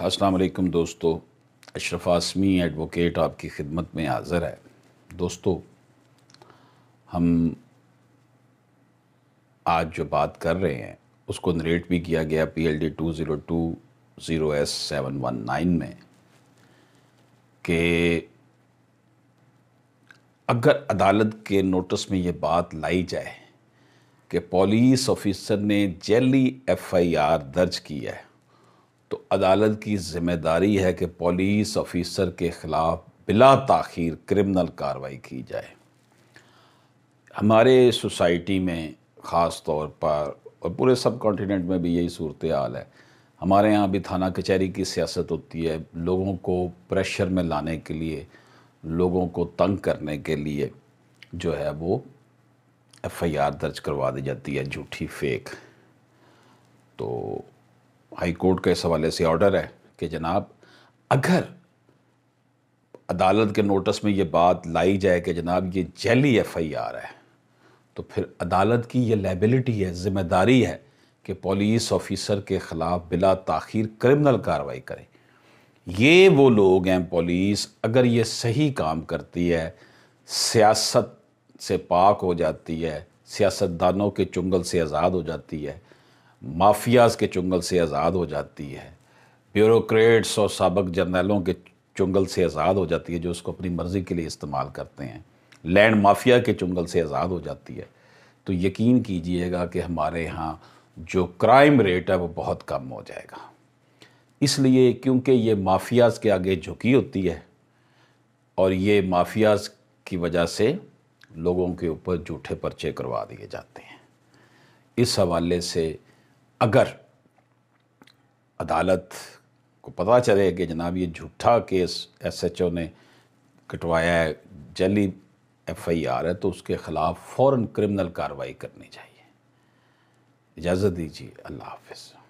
अस्सलाम वालेकुम दोस्तों अशरफ आसमी एडवोकेट आपकी खिदमत में हाज़र है दोस्तों हम आज जो बात कर रहे हैं उसको नरेट भी किया गया P L D two zero two zero S seven one nine में कि अगर अदालत के नोटिस में ये बात लाई जाए कि पुलिस ऑफिसर ने जेली एफ़ आई आर दर्ज की है तो अदालत की जिम्मेदारी है कि पुलिस ऑफिसर के ख़िलाफ़ बिला ताख़िर क्रिमिनल कार्रवाई की जाए हमारे सोसाइटी में ख़ास तौर पर और पूरे सब कॉन्टीनेंट में भी यही सूरत हाल है हमारे यहाँ भी थाना कचहरी की सियासत होती है लोगों को प्रेशर में लाने के लिए लोगों को तंग करने के लिए जो है वो एफ आई आर दर्ज करवा दी जाती है झूठी फेक तो हाई कोर्ट के इस हवाले से ऑर्डर है कि जनाब अगर अदालत के नोटिस में ये बात लाई जाए कि जनाब ये जैली एफ आई आर है तो फिर अदालत की ये लाइबिलिटी है ज़िम्मेदारी है कि पुलिस ऑफिसर के ख़िलाफ़ बिला तखिर क्रिमिनल कार्रवाई करें ये वो लोग हैं पुलिस अगर ये सही काम करती है सियासत से पाक हो जाती है सियासतदानों के चुंगल से आज़ाद हो जाती है माफियाज के चुंगल से आज़ाद हो जाती है ब्यूरोक्रेट्स और सबक जर्नलों के चुंगल से आज़ाद हो जाती है जो उसको अपनी मर्ज़ी के लिए इस्तेमाल करते हैं लैंड माफिया के चुंगल से आज़ाद हो जाती है तो यकीन कीजिएगा कि हमारे यहाँ जो क्राइम रेट है वो बहुत कम हो जाएगा इसलिए क्योंकि ये माफियाज के आगे झुकी होती है और ये माफियाज की वजह से लोगों के ऊपर झूठे पर्चे करवा दिए जाते हैं इस हवाले से अगर अदालत को पता चले कि जनाब ये झूठा केस एसएचओ ने कटवाया है जली एफआईआर है तो उसके ख़िलाफ़ फ़ौर क्रिमिनल कार्रवाई करनी चाहिए इजाज़त दीजिए अल्लाह हाफिज़